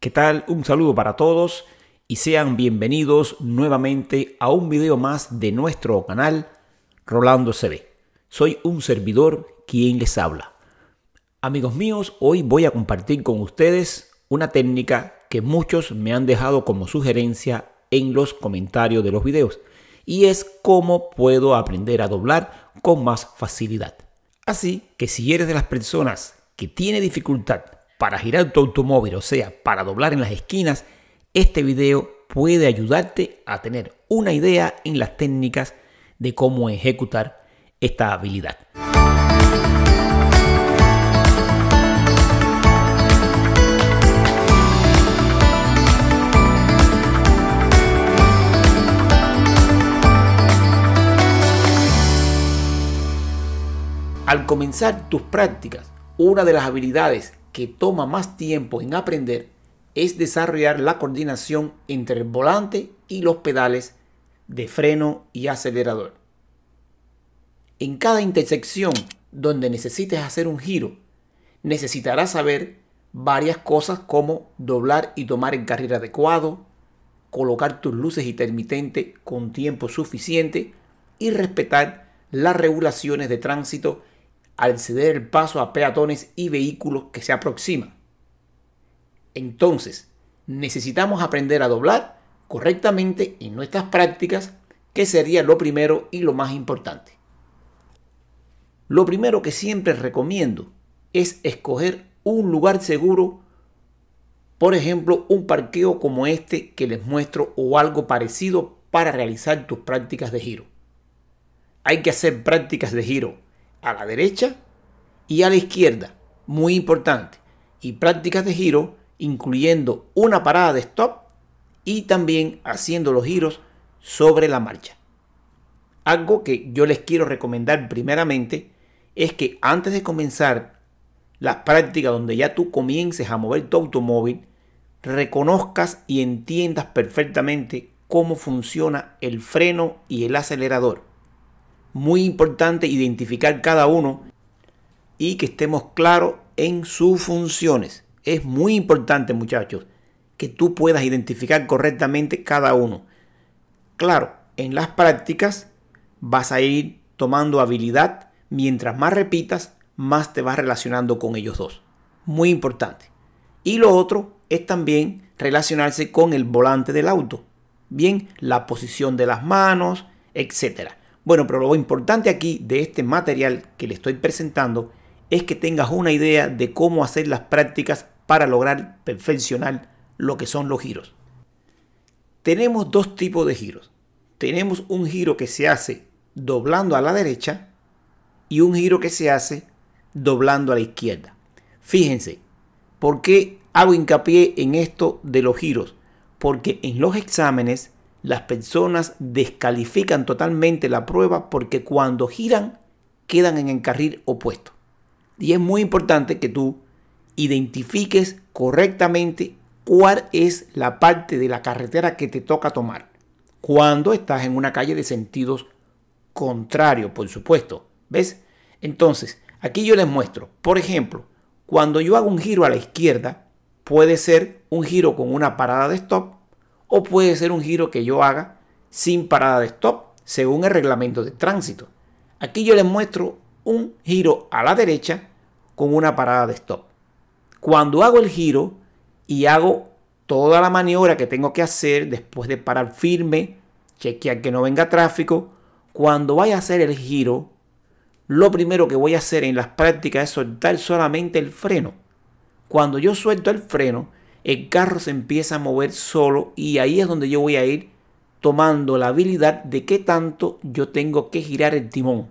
¿Qué tal? Un saludo para todos y sean bienvenidos nuevamente a un video más de nuestro canal Rolando CB. Soy un servidor quien les habla. Amigos míos, hoy voy a compartir con ustedes una técnica que muchos me han dejado como sugerencia en los comentarios de los videos y es cómo puedo aprender a doblar con más facilidad. Así que si eres de las personas que tiene dificultad para girar tu automóvil, o sea, para doblar en las esquinas, este video puede ayudarte a tener una idea en las técnicas de cómo ejecutar esta habilidad. Al comenzar tus prácticas, una de las habilidades que toma más tiempo en aprender es desarrollar la coordinación entre el volante y los pedales de freno y acelerador. En cada intersección donde necesites hacer un giro, necesitarás saber varias cosas como doblar y tomar el carril adecuado, colocar tus luces intermitentes con tiempo suficiente y respetar las regulaciones de tránsito al ceder el paso a peatones y vehículos que se aproximan. Entonces, necesitamos aprender a doblar correctamente en nuestras prácticas, que sería lo primero y lo más importante. Lo primero que siempre recomiendo es escoger un lugar seguro, por ejemplo, un parqueo como este que les muestro o algo parecido para realizar tus prácticas de giro. Hay que hacer prácticas de giro a la derecha y a la izquierda, muy importante, y prácticas de giro, incluyendo una parada de stop y también haciendo los giros sobre la marcha. Algo que yo les quiero recomendar primeramente es que antes de comenzar las prácticas donde ya tú comiences a mover tu automóvil, reconozcas y entiendas perfectamente cómo funciona el freno y el acelerador muy importante identificar cada uno y que estemos claros en sus funciones. Es muy importante, muchachos, que tú puedas identificar correctamente cada uno. Claro, en las prácticas vas a ir tomando habilidad. Mientras más repitas, más te vas relacionando con ellos dos. Muy importante. Y lo otro es también relacionarse con el volante del auto. Bien, la posición de las manos, etcétera. Bueno, pero lo importante aquí de este material que le estoy presentando es que tengas una idea de cómo hacer las prácticas para lograr perfeccionar lo que son los giros. Tenemos dos tipos de giros. Tenemos un giro que se hace doblando a la derecha y un giro que se hace doblando a la izquierda. Fíjense, ¿por qué hago hincapié en esto de los giros? Porque en los exámenes las personas descalifican totalmente la prueba porque cuando giran quedan en el carril opuesto. Y es muy importante que tú identifiques correctamente cuál es la parte de la carretera que te toca tomar. Cuando estás en una calle de sentidos contrarios, por supuesto. ¿Ves? Entonces, aquí yo les muestro. Por ejemplo, cuando yo hago un giro a la izquierda, puede ser un giro con una parada de stop o puede ser un giro que yo haga sin parada de stop según el reglamento de tránsito. Aquí yo les muestro un giro a la derecha con una parada de stop. Cuando hago el giro y hago toda la maniobra que tengo que hacer después de parar firme, chequear que no venga tráfico, cuando vaya a hacer el giro, lo primero que voy a hacer en las prácticas es soltar solamente el freno. Cuando yo suelto el freno, el carro se empieza a mover solo y ahí es donde yo voy a ir tomando la habilidad de qué tanto yo tengo que girar el timón.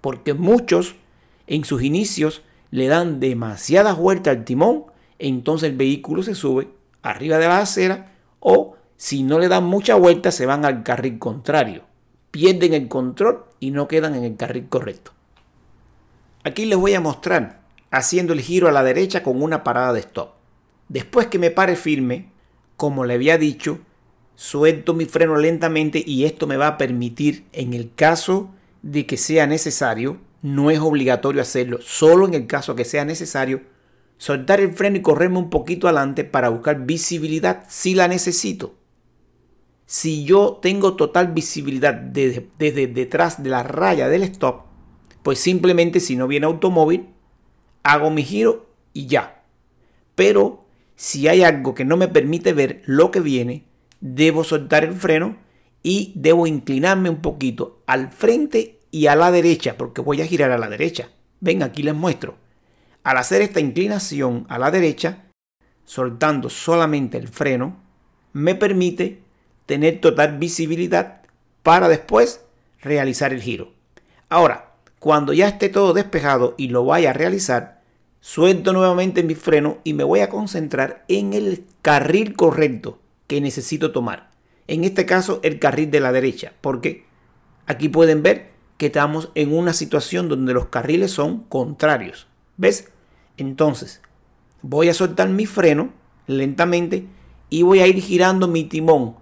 Porque muchos en sus inicios le dan demasiadas vueltas al timón, entonces el vehículo se sube arriba de la acera o si no le dan mucha vuelta se van al carril contrario. Pierden el control y no quedan en el carril correcto. Aquí les voy a mostrar haciendo el giro a la derecha con una parada de stop. Después que me pare firme, como le había dicho, suelto mi freno lentamente y esto me va a permitir, en el caso de que sea necesario, no es obligatorio hacerlo, solo en el caso que sea necesario, soltar el freno y correrme un poquito adelante para buscar visibilidad si la necesito. Si yo tengo total visibilidad desde, detrás de la raya del stop, pues simplemente si no viene automóvil, hago mi giro y ya. Pero si hay algo que no me permite ver lo que viene, debo soltar el freno y debo inclinarme un poquito al frente y a la derecha, porque voy a girar a la derecha. Ven, aquí les muestro. Al hacer esta inclinación a la derecha, soltando solamente el freno, me permite tener total visibilidad para después realizar el giro. Ahora, cuando ya esté todo despejado y lo vaya a realizar, suelto nuevamente mi freno y me voy a concentrar en el carril correcto que necesito tomar. En este caso, el carril de la derecha, porque aquí pueden ver que estamos en una situación donde los carriles son contrarios. ¿Ves? Entonces, voy a soltar mi freno lentamente y voy a ir girando mi timón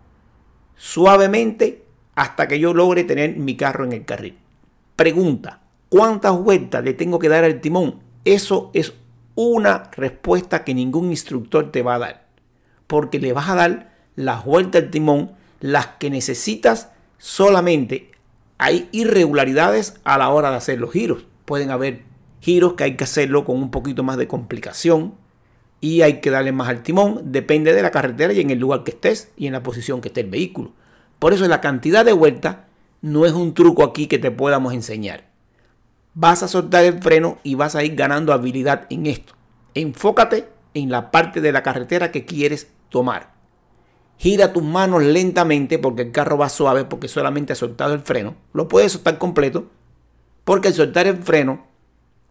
suavemente hasta que yo logre tener mi carro en el carril. Pregunta, ¿cuántas vueltas le tengo que dar al timón? Eso es una respuesta que ningún instructor te va a dar, porque le vas a dar las vueltas al timón, las que necesitas solamente. Hay irregularidades a la hora de hacer los giros. Pueden haber giros que hay que hacerlo con un poquito más de complicación y hay que darle más al timón. Depende de la carretera y en el lugar que estés y en la posición que esté el vehículo. Por eso la cantidad de vueltas no es un truco aquí que te podamos enseñar vas a soltar el freno y vas a ir ganando habilidad en esto. Enfócate en la parte de la carretera que quieres tomar. Gira tus manos lentamente porque el carro va suave porque solamente ha soltado el freno. Lo puedes soltar completo porque al soltar el freno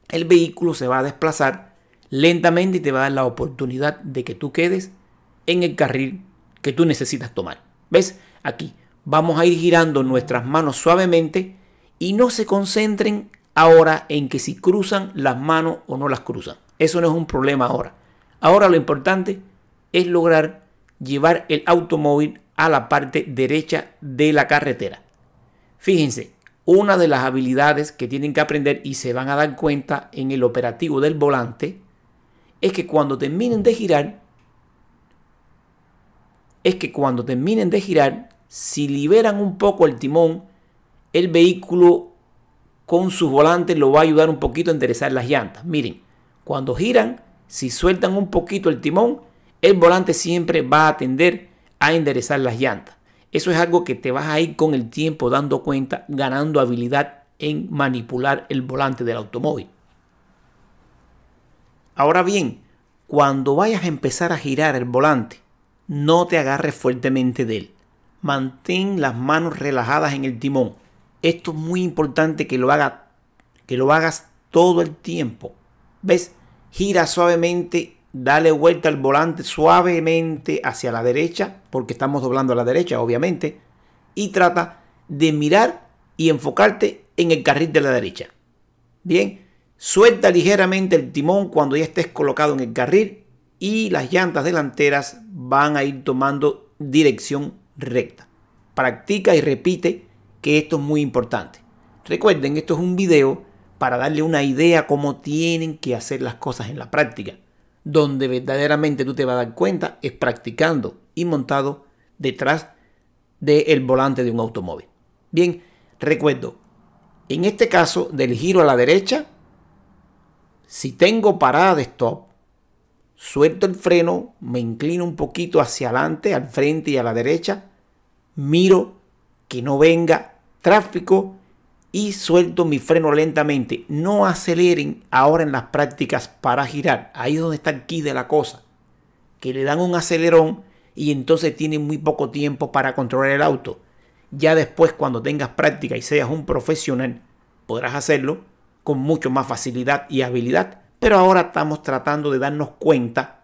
el vehículo se va a desplazar lentamente y te va a dar la oportunidad de que tú quedes en el carril que tú necesitas tomar. ¿Ves? Aquí vamos a ir girando nuestras manos suavemente y no se concentren ahora en que si cruzan las manos o no las cruzan. Eso no es un problema ahora. Ahora lo importante es lograr llevar el automóvil a la parte derecha de la carretera. Fíjense, una de las habilidades que tienen que aprender y se van a dar cuenta en el operativo del volante es que cuando terminen de girar, es que cuando terminen de girar, si liberan un poco el timón, el vehículo con sus volantes lo va a ayudar un poquito a enderezar las llantas. Miren, cuando giran, si sueltan un poquito el timón, el volante siempre va a tender a enderezar las llantas. Eso es algo que te vas a ir con el tiempo dando cuenta, ganando habilidad en manipular el volante del automóvil. Ahora bien, cuando vayas a empezar a girar el volante, no te agarres fuertemente de él. Mantén las manos relajadas en el timón esto es muy importante que lo, haga, que lo hagas todo el tiempo. ¿Ves? Gira suavemente, dale vuelta al volante suavemente hacia la derecha, porque estamos doblando a la derecha, obviamente. Y trata de mirar y enfocarte en el carril de la derecha. Bien, suelta ligeramente el timón cuando ya estés colocado en el carril y las llantas delanteras van a ir tomando dirección recta. Practica y repite que esto es muy importante. Recuerden, esto es un video para darle una idea cómo tienen que hacer las cosas en la práctica. Donde verdaderamente tú te vas a dar cuenta es practicando y montado detrás del volante de un automóvil. Bien, recuerdo, en este caso del giro a la derecha, si tengo parada de stop, suelto el freno, me inclino un poquito hacia adelante, al frente y a la derecha, miro que no venga tráfico y suelto mi freno lentamente. No aceleren ahora en las prácticas para girar. Ahí es donde está el key de la cosa. Que le dan un acelerón y entonces tienen muy poco tiempo para controlar el auto. Ya después cuando tengas práctica y seas un profesional, podrás hacerlo con mucho más facilidad y habilidad. Pero ahora estamos tratando de darnos cuenta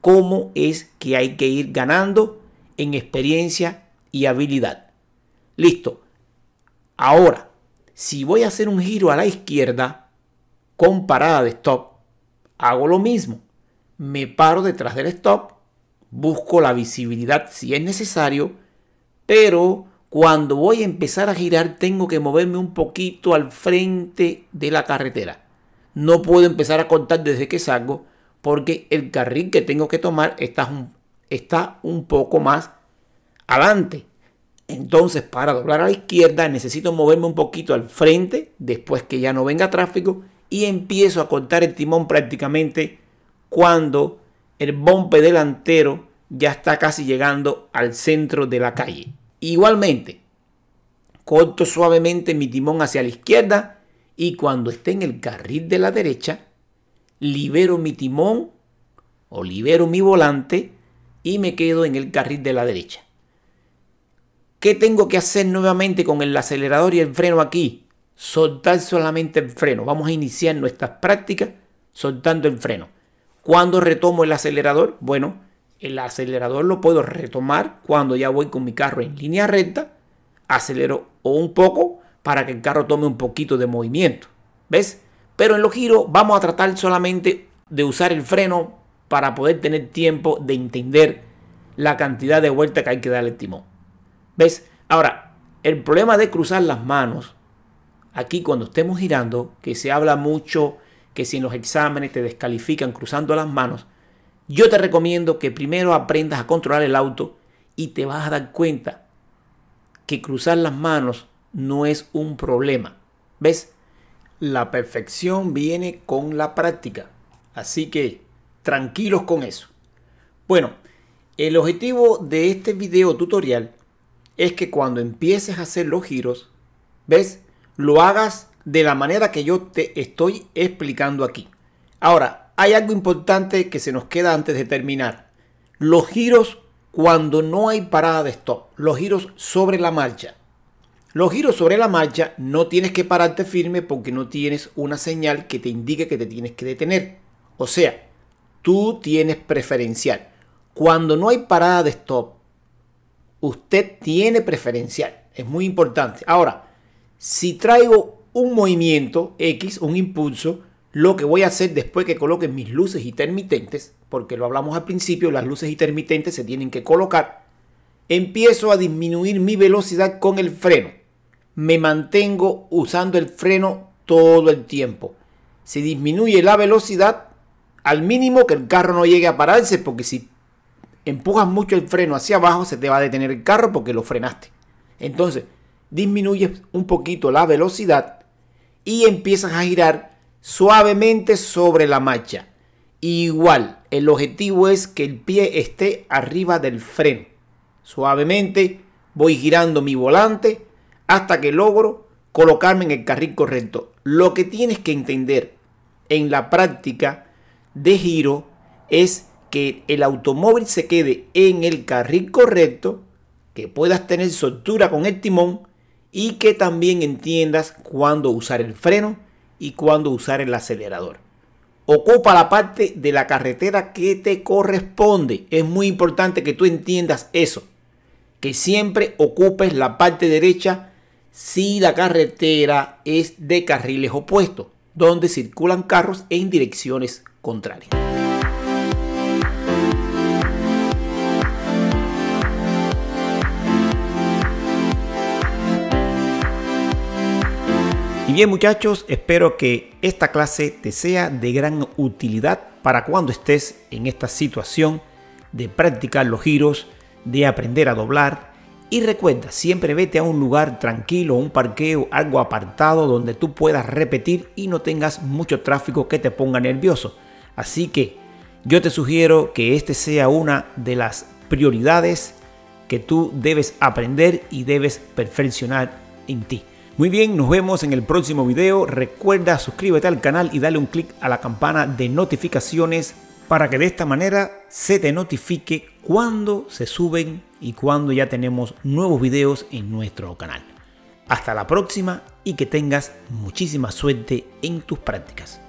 cómo es que hay que ir ganando en experiencia y habilidad. Listo, Ahora, si voy a hacer un giro a la izquierda con parada de stop, hago lo mismo. Me paro detrás del stop, busco la visibilidad si es necesario, pero cuando voy a empezar a girar tengo que moverme un poquito al frente de la carretera. No puedo empezar a contar desde que salgo porque el carril que tengo que tomar está un, está un poco más adelante. Entonces, para doblar a la izquierda, necesito moverme un poquito al frente, después que ya no venga tráfico, y empiezo a cortar el timón prácticamente cuando el bombe delantero ya está casi llegando al centro de la calle. Igualmente, corto suavemente mi timón hacia la izquierda y cuando esté en el carril de la derecha, libero mi timón o libero mi volante y me quedo en el carril de la derecha. ¿Qué tengo que hacer nuevamente con el acelerador y el freno aquí? Soltar solamente el freno. Vamos a iniciar nuestras prácticas soltando el freno. ¿Cuándo retomo el acelerador? Bueno, el acelerador lo puedo retomar cuando ya voy con mi carro en línea recta. Acelero un poco para que el carro tome un poquito de movimiento. ¿Ves? Pero en los giros vamos a tratar solamente de usar el freno para poder tener tiempo de entender la cantidad de vuelta que hay que darle al timón. ¿Ves? Ahora, el problema de cruzar las manos, aquí cuando estemos girando, que se habla mucho que si en los exámenes te descalifican cruzando las manos, yo te recomiendo que primero aprendas a controlar el auto y te vas a dar cuenta que cruzar las manos no es un problema. ¿Ves? La perfección viene con la práctica. Así que tranquilos con eso. Bueno, el objetivo de este video tutorial es que cuando empieces a hacer los giros, ¿ves? Lo hagas de la manera que yo te estoy explicando aquí. Ahora, hay algo importante que se nos queda antes de terminar. Los giros cuando no hay parada de stop, los giros sobre la marcha. Los giros sobre la marcha no tienes que pararte firme porque no tienes una señal que te indique que te tienes que detener. O sea, tú tienes preferencial. Cuando no hay parada de stop, usted tiene preferencial. Es muy importante. Ahora, si traigo un movimiento X, un impulso, lo que voy a hacer después que coloque mis luces intermitentes, porque lo hablamos al principio, las luces intermitentes se tienen que colocar, empiezo a disminuir mi velocidad con el freno. Me mantengo usando el freno todo el tiempo. Se disminuye la velocidad al mínimo que el carro no llegue a pararse, porque si empujas mucho el freno hacia abajo, se te va a detener el carro porque lo frenaste. Entonces, disminuyes un poquito la velocidad y empiezas a girar suavemente sobre la marcha. Igual, el objetivo es que el pie esté arriba del freno. Suavemente voy girando mi volante hasta que logro colocarme en el carril correcto. Lo que tienes que entender en la práctica de giro es que el automóvil se quede en el carril correcto, que puedas tener soltura con el timón y que también entiendas cuándo usar el freno y cuándo usar el acelerador. Ocupa la parte de la carretera que te corresponde. Es muy importante que tú entiendas eso. Que siempre ocupes la parte derecha si la carretera es de carriles opuestos, donde circulan carros en direcciones contrarias. Y bien muchachos, espero que esta clase te sea de gran utilidad para cuando estés en esta situación de practicar los giros, de aprender a doblar. Y recuerda, siempre vete a un lugar tranquilo, un parqueo, algo apartado donde tú puedas repetir y no tengas mucho tráfico que te ponga nervioso. Así que yo te sugiero que este sea una de las prioridades que tú debes aprender y debes perfeccionar en ti. Muy bien, nos vemos en el próximo video. Recuerda suscríbete al canal y dale un clic a la campana de notificaciones para que de esta manera se te notifique cuando se suben y cuando ya tenemos nuevos videos en nuestro canal. Hasta la próxima y que tengas muchísima suerte en tus prácticas.